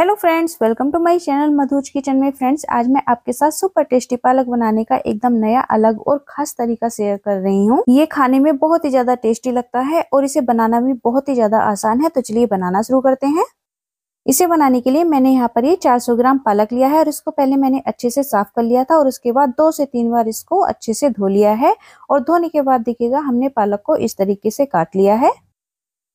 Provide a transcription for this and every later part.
hello friends welcome to my channel Madhu's kitchen में friends आज मैं आपके साथ सुपर टेस्टी पालक बनाने का एकदम नया अलग और खास तरीका शेयर कर रही हूँ ये खाने में बहुत ही ज्यादा टेस्टी लगता है और इसे बनाना भी बहुत ही ज्यादा आसान है तो चलिए बनाना शुरू करते हैं इसे बनाने के लिए मैंने यहाँ पर ये चार ग्राम पालक लिया है और इसको पहले मैंने अच्छे से साफ कर लिया था और उसके बाद दो से तीन बार इसको अच्छे से धो लिया है और धोने के बाद देखिएगा हमने पालक को इस तरीके से काट लिया है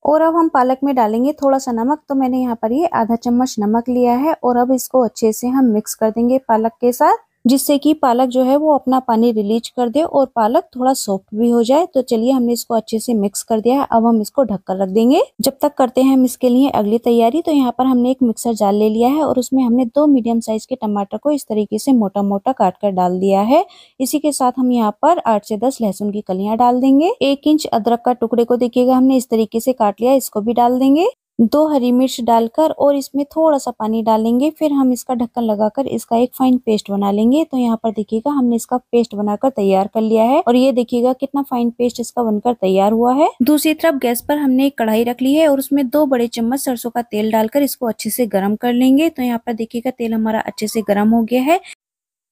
और अब हम पालक में डालेंगे थोड़ा सा नमक तो मैंने यहाँ पर ये आधा चम्मच नमक लिया है और अब इसको अच्छे से हम मिक्स कर देंगे पालक के साथ जिससे कि पालक जो है वो अपना पानी रिलीज कर दे और पालक थोड़ा सॉफ्ट भी हो जाए तो चलिए हमने इसको अच्छे से मिक्स कर दिया है अब हम इसको ढककर रख देंगे जब तक करते हैं हम इसके लिए अगली तैयारी तो यहाँ पर हमने एक मिक्सर जाल ले लिया है और उसमें हमने दो मीडियम साइज के टमाटर को इस तरीके से मोटा मोटा काट कर डाल दिया है इसी के साथ हम यहाँ पर आठ से दस लहसुन की कलियां डाल देंगे एक इंच अदरक का टुकड़े को देखिएगा हमने इस तरीके से काट लिया इसको भी डाल देंगे दो हरी मिर्च डालकर और इसमें थोड़ा सा पानी डालेंगे फिर हम इसका ढक्कन लगाकर इसका एक फाइन पेस्ट बना लेंगे तो यहाँ पर देखिएगा हमने इसका पेस्ट बनाकर तैयार कर लिया है और ये देखिएगा कितना फाइन पेस्ट इसका बनकर तैयार हुआ है दूसरी तरफ गैस पर हमने एक कढ़ाई रख ली है और उसमें दो बड़े चम्मच सरसों का तेल डालकर इसको अच्छे से गर्म कर लेंगे तो यहाँ पर देखिएगा तेल हमारा अच्छे से गर्म हो गया है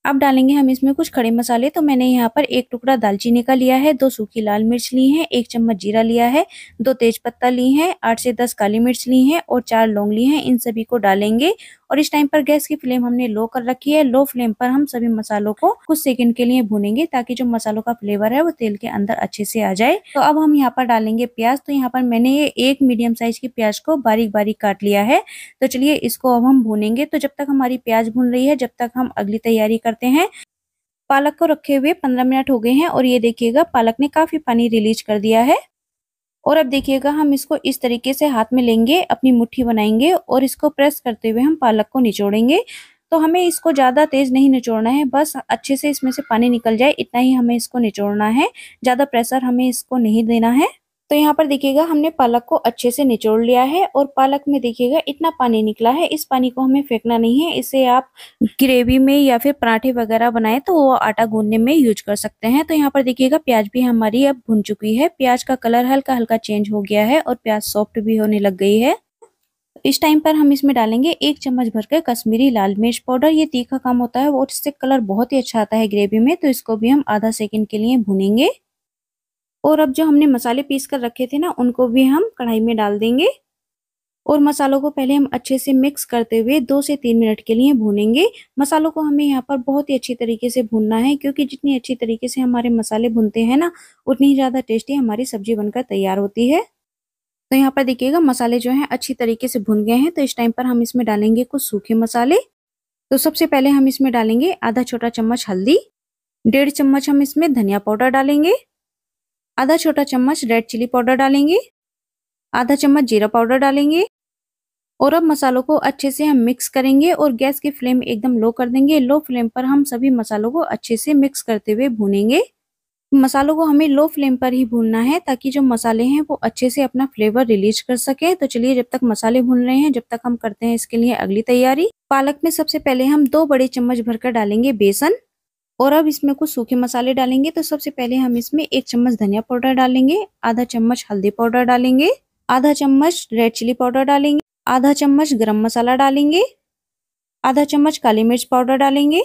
अब डालेंगे हम इसमें कुछ खड़े मसाले तो मैंने यहाँ पर एक टुकड़ा दालचीनी का लिया है दो सूखी लाल मिर्च ली हैं एक चम्मच जीरा लिया है दो तेज पत्ता ली हैं आठ से दस काली मिर्च ली हैं और चार लौंग ली हैं इन सभी को डालेंगे और इस टाइम पर गैस की फ्लेम हमने लो कर रखी है लो फ्लेम पर हम सभी मसालों को कुछ सेकंड के लिए भूनेंगे ताकि जो मसालों का फ्लेवर है वो तेल के अंदर अच्छे से आ जाए तो अब हम यहाँ पर डालेंगे प्याज तो यहाँ पर मैंने ये एक मीडियम साइज की प्याज को बारीक बारीक काट लिया है तो चलिए इसको अब हम भूनेंगे तो जब तक हमारी प्याज भून रही है जब तक हम अगली तैयारी करते हैं पालक को रखे हुए पंद्रह मिनट हो गए हैं और ये देखिएगा पालक ने काफी पानी रिलीज कर दिया है और अब देखिएगा हम इसको इस तरीके से हाथ में लेंगे अपनी मुट्ठी बनाएंगे और इसको प्रेस करते हुए हम पालक को निचोड़ेंगे तो हमें इसको ज़्यादा तेज़ नहीं निचोड़ना है बस अच्छे से इसमें से पानी निकल जाए इतना ही हमें इसको निचोड़ना है ज़्यादा प्रेशर हमें इसको नहीं देना है तो यहाँ पर देखिएगा हमने पालक को अच्छे से निचोड़ लिया है और पालक में देखिएगा इतना पानी निकला है इस पानी को हमें फेंकना नहीं है इसे आप ग्रेवी में या फिर पराठे वगैरह बनाए तो वो आटा गूंदने में यूज कर सकते हैं तो यहाँ पर देखिएगा प्याज भी हमारी अब भुन चुकी है प्याज का कलर हल्का हल्का चेंज हो गया है और प्याज सॉफ्ट भी होने लग गई है इस टाइम पर हम इसमें डालेंगे एक चम्मच भर के कश्मीरी लाल मिर्च पाउडर ये तीखा कम होता है और इससे कलर बहुत ही अच्छा आता है ग्रेवी में तो इसको भी हम आधा सेकंड के लिए भुनेंगे और अब जो हमने मसाले पीस कर रखे थे ना उनको भी हम कढ़ाई में डाल देंगे और मसालों को पहले हम अच्छे से मिक्स करते हुए दो से तीन मिनट के लिए भूनेंगे मसालों को हमें यहाँ पर बहुत ही अच्छी तरीके से भूनना है क्योंकि जितनी अच्छी तरीके से हमारे मसाले भुनते हैं ना उतनी ही ज़्यादा टेस्टी हमारी सब्जी बनकर तैयार होती है तो यहाँ पर देखिएगा मसाले जो हैं अच्छी तरीके से भुन गए हैं तो इस टाइम पर हम इसमें डालेंगे कुछ सूखे मसाले तो सबसे पहले हम इसमें डालेंगे आधा छोटा चम्मच हल्दी डेढ़ चम्मच हम इसमें धनिया पाउडर डालेंगे आधा छोटा चम्मच रेड चिली पाउडर डालेंगे आधा चम्मच जीरा पाउडर डालेंगे और अब मसालों को अच्छे से हम मिक्स करेंगे और गैस की फ्लेम एकदम लो कर देंगे लो फ्लेम पर हम सभी मसालों को अच्छे से मिक्स करते हुए भूनेंगे मसालों को हमें लो फ्लेम पर ही भूनना है ताकि जो मसाले हैं वो अच्छे से अपना फ्लेवर रिलीज कर सके तो चलिए जब तक मसाले भून रहे हैं जब तक हम करते हैं इसके लिए अगली तैयारी पालक में सबसे पहले हम दो बड़े चम्मच भरकर डालेंगे बेसन और अब इसमें कुछ सूखे मसाले डालेंगे तो सबसे पहले हम इसमें एक चम्मच धनिया पाउडर डालेंगे आधा चम्मच हल्दी पाउडर डालेंगे आधा चम्मच रेड चिली पाउडर डालेंगे आधा चम्मच गरम मसाला डालेंगे आधा चम्मच काली मिर्च पाउडर डालेंगे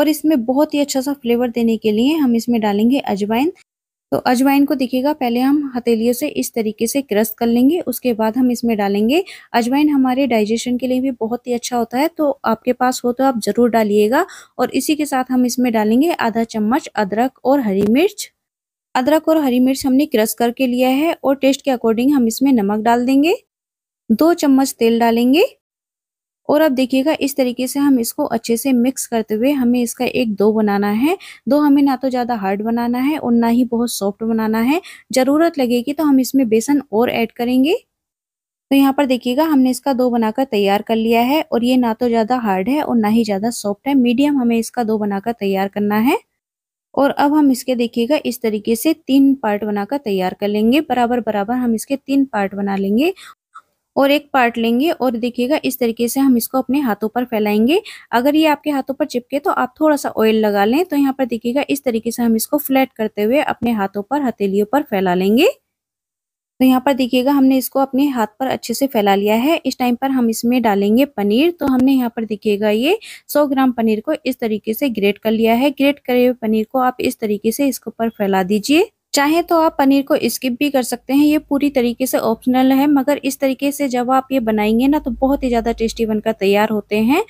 और इसमें बहुत ही अच्छा सा फ्लेवर देने के लिए हम इसमें डालेंगे अजवाइन तो अजवाइन को देखिएगा पहले हम हथेलियों से इस तरीके से क्रस्ट कर लेंगे उसके बाद हम इसमें डालेंगे अजवाइन हमारे डाइजेशन के लिए भी बहुत ही अच्छा होता है तो आपके पास हो तो आप ज़रूर डालिएगा और इसी के साथ हम इसमें डालेंगे आधा चम्मच अदरक और हरी मिर्च अदरक और हरी मिर्च हमने क्रस करके लिया है और टेस्ट के अकॉर्डिंग हम इसमें नमक डाल देंगे दो चम्मच तेल डालेंगे और अब देखिएगा इस तरीके से हम इसको अच्छे से मिक्स करते हुए हमें इसका एक दो बनाना है दो हमें ना तो ज़्यादा हार्ड बनाना है और ना ही बहुत सॉफ्ट बनाना है ज़रूरत लगेगी तो हम इसमें बेसन और ऐड करेंगे तो यहाँ पर देखिएगा हमने इसका दो बनाकर तैयार कर लिया है और ये ना तो ज़्यादा हार्ड है और ना ही ज़्यादा सॉफ्ट है मीडियम हमें इसका दो बनाकर तैयार करना है और अब हम इसके देखिएगा इस तरीके से तीन पार्ट बनाकर तैयार कर लेंगे बराबर बराबर हम इसके तीन पार्ट बना लेंगे और एक पार्ट लेंगे और देखिएगा इस तरीके से हम इसको अपने हाथों पर फैलाएंगे अगर ये आपके हाथों पर चिपके तो आप थोड़ा सा ऑयल लगा लें तो यहाँ पर देखिएगा इस तरीके से हम इसको फ्लैट करते हुए अपने हाथों पर हथेलियों पर फैला लेंगे तो यहाँ पर देखिएगा हमने इसको अपने हाथ पर अच्छे से फैला लिया है इस टाइम पर हम इसमें डालेंगे पनीर तो हमने यहाँ पर देखिएगा ये 100 ग्राम पनीर को इस तरीके से ग्रेट कर लिया है ग्रेट करे हुए पनीर को आप इस तरीके से इसके ऊपर फैला दीजिए चाहे तो आप पनीर को स्किप भी कर सकते हैं ये पूरी तरीके से ऑप्शनल है मगर इस तरीके से जब आप ये बनाएंगे ना तो बहुत ही ज़्यादा टेस्टी बनकर तैयार होते हैं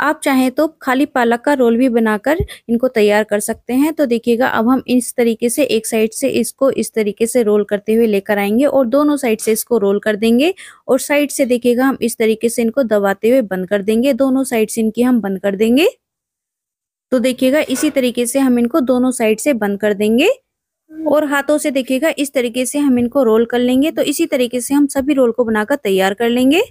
आप चाहें तो खाली पालक का रोल भी बनाकर इनको तैयार कर सकते हैं तो देखिएगा अब हम इस तरीके से एक साइड से इसको इस तरीके से रोल करते हुए लेकर आएंगे और दोनों साइड से इसको रोल कर देंगे और साइड से देखिएगा हम इस तरीके से इनको दबाते हुए बंद कर देंगे दोनों साइड से इनकी हम बंद कर देंगे तो देखिएगा इसी तरीके से हम इनको दोनों साइड से बंद कर देंगे और हाथों से देखिएगा इस तरीके से हम इनको रोल कर लेंगे तो इसी तरीके से हम सभी रोल को बनाकर तैयार कर लेंगे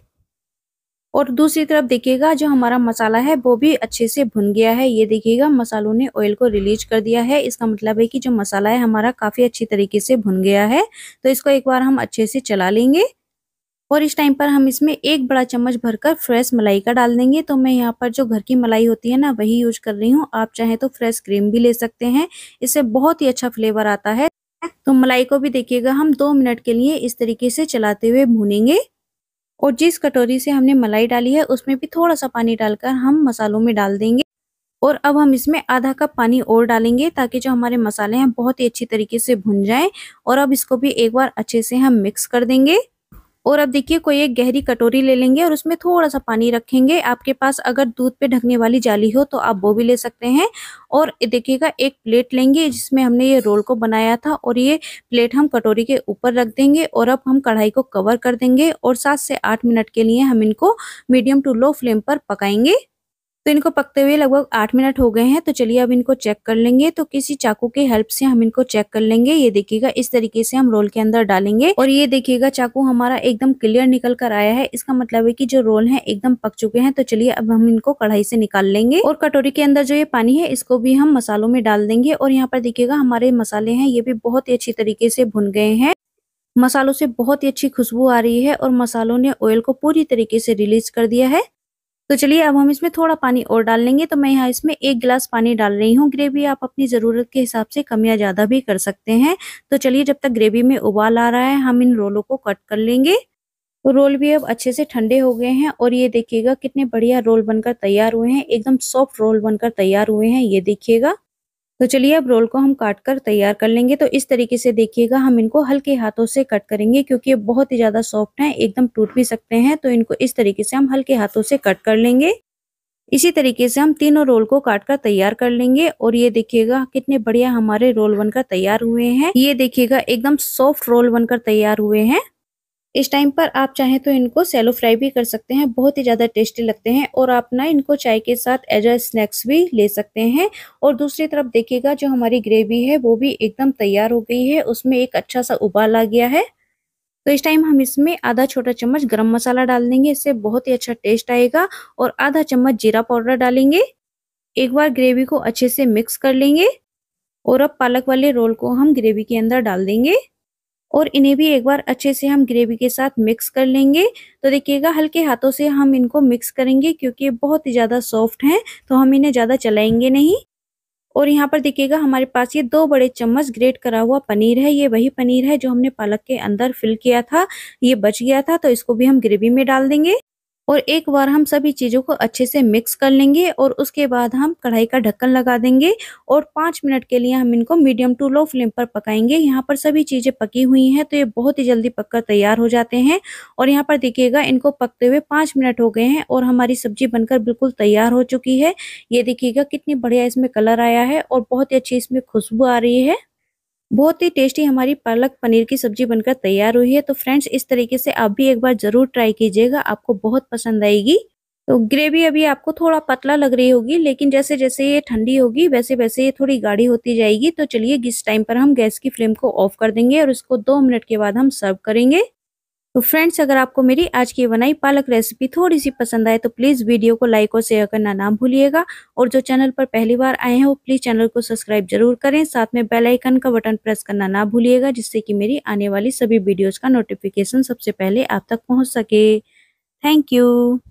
और दूसरी तरफ देखिएगा जो हमारा मसाला है वो भी अच्छे से भुन गया है ये देखिएगा मसालों ने ऑयल को रिलीज कर दिया है इसका मतलब है कि जो मसाला है हमारा काफ़ी अच्छी तरीके से भुन गया है तो इसको एक बार हम अच्छे से चला लेंगे और इस टाइम पर हम इसमें एक बड़ा चम्मच भरकर फ्रेश मलाई का डाल देंगे तो मैं यहाँ पर जो घर की मलाई होती है ना वही यूज कर रही हूँ आप चाहें तो फ्रेश क्रीम भी ले सकते हैं इससे बहुत ही अच्छा फ्लेवर आता है तो मलाई को भी देखिएगा हम दो मिनट के लिए इस तरीके से चलाते हुए भूनेंगे और जिस कटोरी से हमने मलाई डाली है उसमें भी थोड़ा सा पानी डालकर हम मसालों में डाल देंगे और अब हम इसमें आधा कप पानी और डालेंगे ताकि जो हमारे मसाले हैं बहुत ही अच्छी तरीके से भुन जाएं और अब इसको भी एक बार अच्छे से हम मिक्स कर देंगे और अब देखिए कोई एक गहरी कटोरी ले लेंगे और उसमें थोड़ा सा पानी रखेंगे आपके पास अगर दूध पे ढकने वाली जाली हो तो आप वो भी ले सकते हैं और देखिएगा एक प्लेट लेंगे जिसमें हमने ये रोल को बनाया था और ये प्लेट हम कटोरी के ऊपर रख देंगे और अब हम कढ़ाई को कवर कर देंगे और सात से आठ मिनट के लिए हम इनको मीडियम टू लो फ्लेम पर पकाएंगे तो इनको पकते हुए लगभग आठ मिनट हो गए हैं तो चलिए अब इनको चेक कर लेंगे तो किसी चाकू के हेल्प से हम इनको चेक कर लेंगे ये देखिएगा इस तरीके से हम रोल के अंदर डालेंगे और ये देखिएगा चाकू हमारा एकदम क्लियर निकल कर आया है इसका मतलब है कि जो रोल है एकदम पक चुके हैं तो चलिए अब हम इनको कढ़ाई से निकाल लेंगे और कटोरी के अंदर जो ये पानी है इसको भी हम मसालों में डाल देंगे और यहाँ पर देखिएगा हमारे मसाले हैं ये भी बहुत ही अच्छी तरीके से भुन गए हैं मसालों से बहुत ही अच्छी खुशबू आ रही है और मसालों ने ऑयल को पूरी तरीके से रिलीज कर दिया है तो चलिए अब हम इसमें थोड़ा पानी और डाल लेंगे तो मैं यहाँ इसमें एक गिलास पानी डाल रही हूँ ग्रेवी आप अपनी ज़रूरत के हिसाब से कम या ज़्यादा भी कर सकते हैं तो चलिए जब तक ग्रेवी में उबाल आ रहा है हम इन रोलों को कट कर लेंगे तो रोल भी अब अच्छे से ठंडे हो गए हैं और ये देखिएगा कितने बढ़िया रोल बनकर तैयार हुए हैं एकदम सॉफ्ट रोल बनकर तैयार हुए हैं ये देखिएगा तो चलिए अब रोल को हम काट कर तैयार कर लेंगे तो इस तरीके से देखिएगा हम इनको हल्के हाथों से कट करेंगे क्योंकि ये बहुत ही ज़्यादा सॉफ्ट हैं एकदम टूट भी सकते हैं तो इनको इस तरीके से हम हल्के हाथों से कट कर लेंगे इसी तरीके से हम तीनों रोल को काट कर तैयार कर लेंगे और ये देखिएगा कितने बढ़िया हमारे रोल बनकर तैयार हुए हैं ये देखिएगा एकदम सॉफ्ट रोल बनकर तैयार हुए हैं इस टाइम पर आप चाहें तो इनको सेलो फ्राई भी कर सकते हैं बहुत ही ज़्यादा टेस्टी लगते हैं और आप ना इनको चाय के साथ एज अ स्नैक्स भी ले सकते हैं और दूसरी तरफ देखिएगा जो हमारी ग्रेवी है वो भी एकदम तैयार हो गई है उसमें एक अच्छा सा उबाल आ गया है तो इस टाइम हम इसमें आधा छोटा चम्मच गर्म मसाला डाल देंगे इससे बहुत ही अच्छा टेस्ट आएगा और आधा चम्मच जीरा पाउडर डालेंगे एक बार ग्रेवी को अच्छे से मिक्स कर लेंगे और अब पालक वाले रोल को हम ग्रेवी के अंदर डाल देंगे और इन्हें भी एक बार अच्छे से हम ग्रेवी के साथ मिक्स कर लेंगे तो देखिएगा हल्के हाथों से हम इनको मिक्स करेंगे क्योंकि ये बहुत ही ज़्यादा सॉफ्ट हैं तो हम इन्हें ज़्यादा चलाएंगे नहीं और यहाँ पर देखिएगा हमारे पास ये दो बड़े चम्मच ग्रेट करा हुआ पनीर है ये वही पनीर है जो हमने पालक के अंदर फिल किया था ये बच गया था तो इसको भी हम ग्रेवी में डाल देंगे और एक बार हम सभी चीज़ों को अच्छे से मिक्स कर लेंगे और उसके बाद हम कढ़ाई का ढक्कन लगा देंगे और पाँच मिनट के लिए हम इनको मीडियम टू लो फ्लेम पर पकाएंगे यहाँ पर सभी चीज़ें पकी हुई हैं तो ये बहुत ही जल्दी पककर तैयार हो जाते हैं और यहाँ पर देखिएगा इनको पकते हुए पाँच मिनट हो गए हैं और हमारी सब्जी बनकर बिल्कुल तैयार हो चुकी है ये देखिएगा कितनी बढ़िया इसमें कलर आया है और बहुत ही अच्छी इसमें खुशबू आ रही है बहुत ही टेस्टी हमारी पालक पनीर की सब्जी बनकर तैयार हुई है तो फ्रेंड्स इस तरीके से आप भी एक बार जरूर ट्राई कीजिएगा आपको बहुत पसंद आएगी तो ग्रेवी अभी आपको थोड़ा पतला लग रही होगी लेकिन जैसे जैसे ये ठंडी होगी वैसे वैसे ये थोड़ी गाढ़ी होती जाएगी तो चलिए इस टाइम पर हम गैस की फ्लेम को ऑफ कर देंगे और इसको दो मिनट के बाद हम सर्व करेंगे तो फ्रेंड्स अगर आपको मेरी आज की बनाई पालक रेसिपी थोड़ी सी पसंद आए तो प्लीज़ वीडियो को लाइक और शेयर करना ना भूलिएगा और जो चैनल पर पहली बार आए हैं वो प्लीज़ चैनल को सब्सक्राइब जरूर करें साथ में बेल आइकन का बटन प्रेस करना ना भूलिएगा जिससे कि मेरी आने वाली सभी वीडियोज़ का नोटिफिकेशन सबसे पहले आप तक पहुँच सके थैंक यू